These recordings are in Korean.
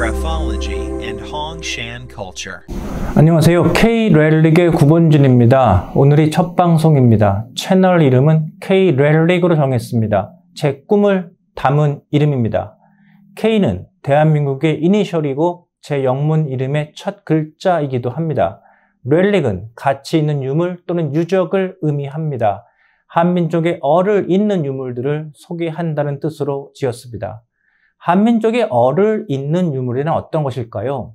Graphology and Hongshan Culture. 안녕하세요. K-렐릭의 구본준입니다 오늘이 첫 방송입니다. 채널 이름은 K-렐릭으로 정했습니다. 제 꿈을 담은 이름입니다. K는 대한민국의 이니셜이고 제 영문 이름의 첫 글자이기도 합니다. 렐릭은 가치 있는 유물 또는 유적을 의미합니다. 한민족의 어를 잇는 유물들을 소개한다는 뜻으로 지었습니다. 한민족의 어를 잇는 유물에는 어떤 것일까요?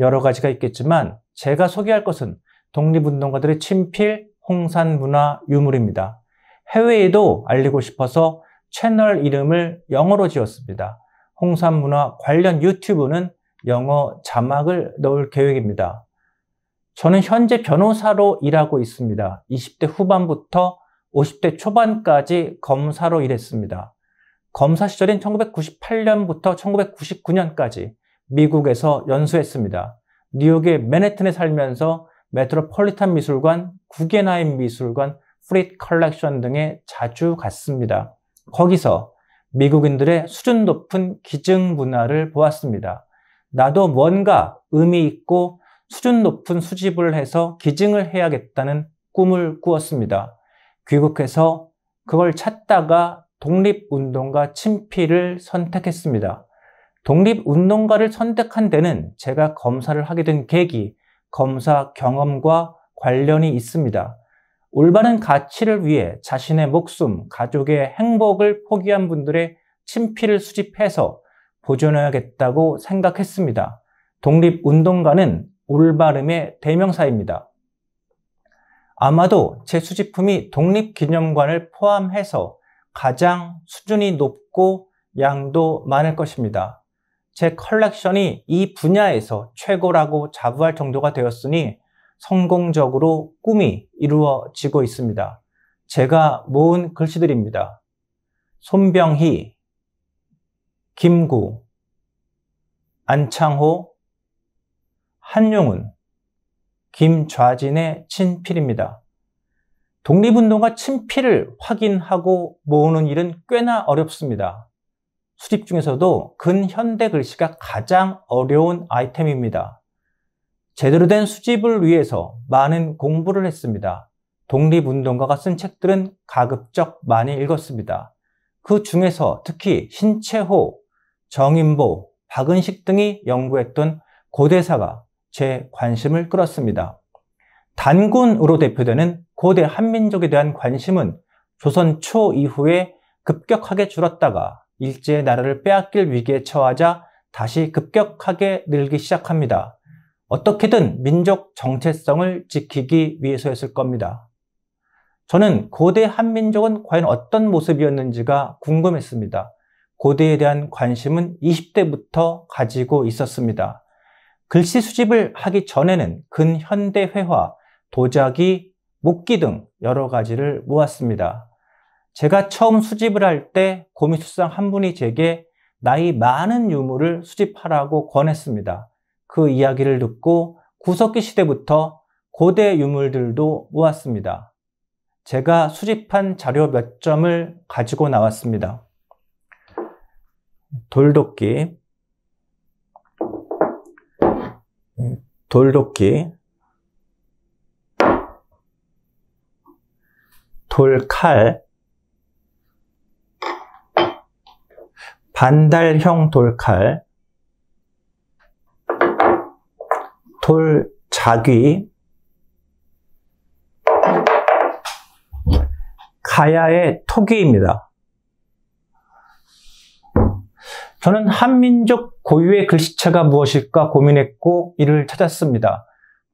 여러 가지가 있겠지만 제가 소개할 것은 독립운동가들의 친필, 홍산 문화 유물입니다. 해외에도 알리고 싶어서 채널 이름을 영어로 지었습니다. 홍산 문화 관련 유튜브는 영어 자막을 넣을 계획입니다. 저는 현재 변호사로 일하고 있습니다. 20대 후반부터 50대 초반까지 검사로 일했습니다. 검사 시절인 1998년부터 1999년까지 미국에서 연수했습니다. 뉴욕의 맨해튼에 살면서 메트로폴리탄 미술관, 구겐하임 미술관, 프릿 컬렉션 등에 자주 갔습니다. 거기서 미국인들의 수준 높은 기증 문화를 보았습니다. 나도 뭔가 의미 있고 수준 높은 수집을 해서 기증을 해야겠다는 꿈을 꾸었습니다. 귀국해서 그걸 찾다가 독립운동가 친필을 선택했습니다. 독립운동가를 선택한 데는 제가 검사를 하게 된 계기, 검사 경험과 관련이 있습니다. 올바른 가치를 위해 자신의 목숨, 가족의 행복을 포기한 분들의 친필을 수집해서 보존해야겠다고 생각했습니다. 독립운동가는 올바름의 대명사입니다. 아마도 제 수집품이 독립기념관을 포함해서 가장 수준이 높고 양도 많을 것입니다. 제 컬렉션이 이 분야에서 최고라고 자부할 정도가 되었으니 성공적으로 꿈이 이루어지고 있습니다. 제가 모은 글씨들입니다. 손병희, 김구, 안창호, 한용운, 김좌진의 친필입니다. 독립운동가 친필을 확인하고 모으는 일은 꽤나 어렵습니다. 수집 중에서도 근현대 글씨가 가장 어려운 아이템입니다. 제대로 된 수집을 위해서 많은 공부를 했습니다. 독립운동가가 쓴 책들은 가급적 많이 읽었습니다. 그 중에서 특히 신채호, 정인보, 박은식 등이 연구했던 고대사가 제 관심을 끌었습니다. 단군으로 대표되는 고대 한민족에 대한 관심은 조선 초 이후에 급격하게 줄었다가 일제의 나라를 빼앗길 위기에 처하자 다시 급격하게 늘기 시작합니다. 어떻게든 민족 정체성을 지키기 위해서였을 겁니다. 저는 고대 한민족은 과연 어떤 모습이었는지가 궁금했습니다. 고대에 대한 관심은 20대부터 가지고 있었습니다. 글씨 수집을 하기 전에는 근현대 회화, 도자기, 목기 등 여러 가지를 모았습니다. 제가 처음 수집을 할 때 고미수상 한 분이 제게 나이 많은 유물을 수집하라고 권했습니다. 그 이야기를 듣고 구석기 시대부터 고대 유물들도 모았습니다. 제가 수집한 자료 몇 점을 가지고 나왔습니다. 돌독기돌독기 돌, 칼, 반달형 돌칼, 돌자귀, 가야의 토기입니다. 저는 한민족 고유의 글씨체가 무엇일까 고민했고 이를 찾았습니다.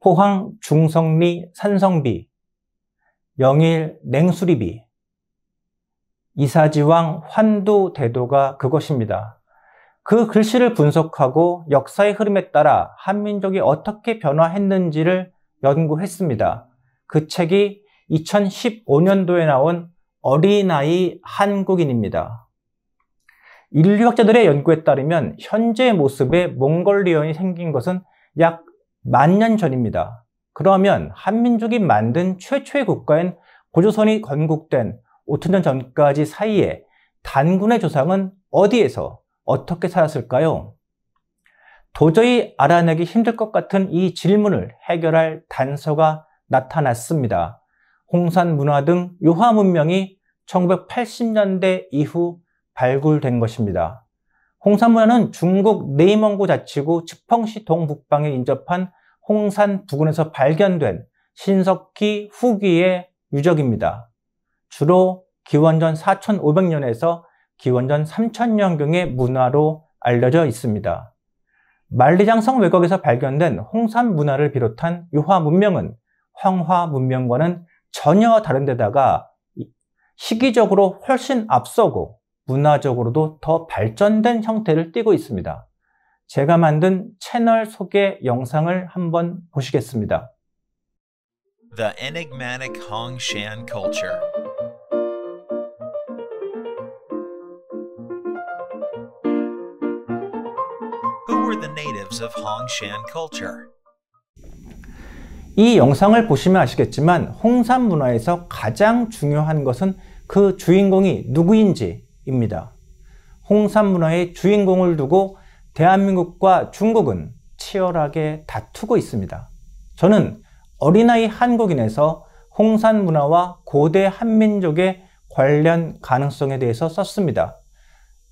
포항, 중성리, 산성비 영일 냉수리비, 이사지왕 환두 대도가 그것입니다. 그 글씨를 분석하고 역사의 흐름에 따라 한민족이 어떻게 변화했는지를 연구했습니다. 그 책이 2015년도에 나온 어린아이 한국인입니다. 인류학자들의 연구에 따르면 현재의 모습에 몽골리언이 생긴 것은 약 만 년 전입니다. 그러면 한민족이 만든 최초의 국가인 고조선이 건국된 5천년 전까지 사이에 단군의 조상은 어디에서 어떻게 살았을까요? 도저히 알아내기 힘들 것 같은 이 질문을 해결할 단서가 나타났습니다. 홍산 문화 등 유화 문명이 1980년대 이후 발굴된 것입니다. 홍산 문화는 중국 네이멍고 자치구 즉펑시 동북방에 인접한 홍산 부근에서 발견된 신석기 후기의 유적입니다. 주로 기원전 4500년에서 기원전 3000년경의 문화로 알려져 있습니다. 만리장성 외곽에서 발견된 홍산 문화를 비롯한 유화 문명은 황화 문명과는 전혀 다른 데다가 시기적으로 훨씬 앞서고 문화적으로도 더 발전된 형태를 띠고 있습니다. 제가 만든 채널 소개 영상을 한번 보시겠습니다. The enigmatic Hongshan culture. Who were the natives of Hongshan culture? 이 영상을 보시면 아시겠지만 홍산 문화에서 가장 중요한 것은 그 주인공이 누구인지입니다. 홍산 문화의 주인공을 두고 대한민국과 중국은 치열하게 다투고 있습니다. 저는 어린아이 한국인에서 홍산 문화와 고대 한민족의 관련 가능성에 대해서 썼습니다.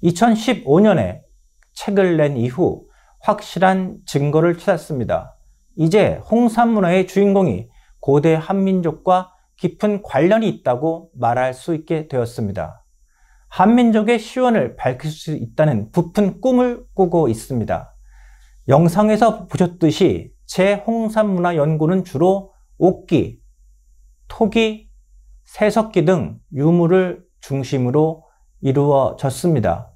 2015년에 책을 낸 이후 확실한 증거를 찾았습니다. 이제 홍산 문화의 주인공이 고대 한민족과 깊은 관련이 있다고 말할 수 있게 되었습니다. 한민족의 시원을 밝힐 수 있다는 부푼 꿈을 꾸고 있습니다. 영상에서 보셨듯이 제 홍산문화연구는 주로 옥기, 토기, 새석기 등 유물을 중심으로 이루어졌습니다.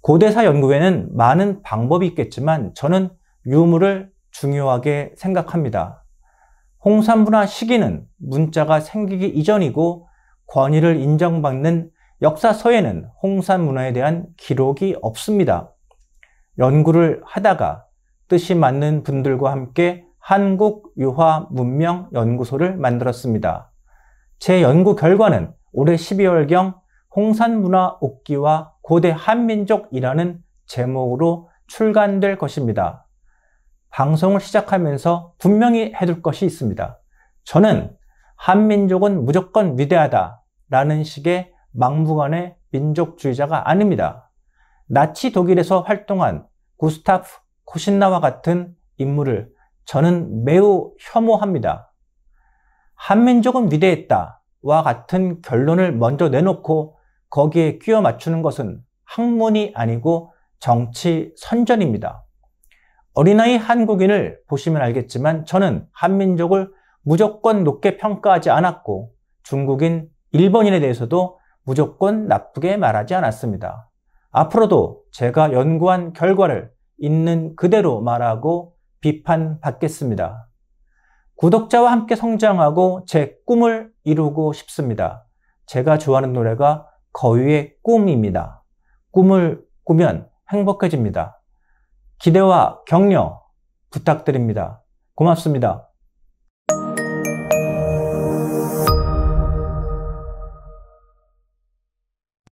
고대사 연구에는 많은 방법이 있겠지만 저는 유물을 중요하게 생각합니다. 홍산문화 시기는 문자가 생기기 이전이고 권위를 인정받는 역사서에는 홍산 문화에 대한 기록이 없습니다. 연구를 하다가 뜻이 맞는 분들과 함께 한국유화문명연구소를 만들었습니다. 제 연구 결과는 올해 12월경 홍산문화 옥기와 고대 한민족이라는 제목으로 출간될 것입니다. 방송을 시작하면서 분명히 해둘 것이 있습니다. 저는 한민족은 무조건 위대하다 라는 식의 막무가내 민족주의자가 아닙니다. 나치 독일에서 활동한 구스타프 코신나와 같은 인물을 저는 매우 혐오합니다. 한민족은 위대했다와 같은 결론을 먼저 내놓고 거기에 끼워 맞추는 것은 학문이 아니고 정치 선전입니다. 어린아이 한국인을 보시면 알겠지만 저는 한민족을 무조건 높게 평가하지 않았고 중국인, 일본인에 대해서도 무조건 나쁘게 말하지 않았습니다. 앞으로도 제가 연구한 결과를 있는 그대로 말하고 비판받겠습니다. 구독자와 함께 성장하고 제 꿈을 이루고 싶습니다. 제가 좋아하는 노래가 거위의 꿈입니다. 꿈을 꾸면 행복해집니다. 기대와 격려 부탁드립니다. 고맙습니다.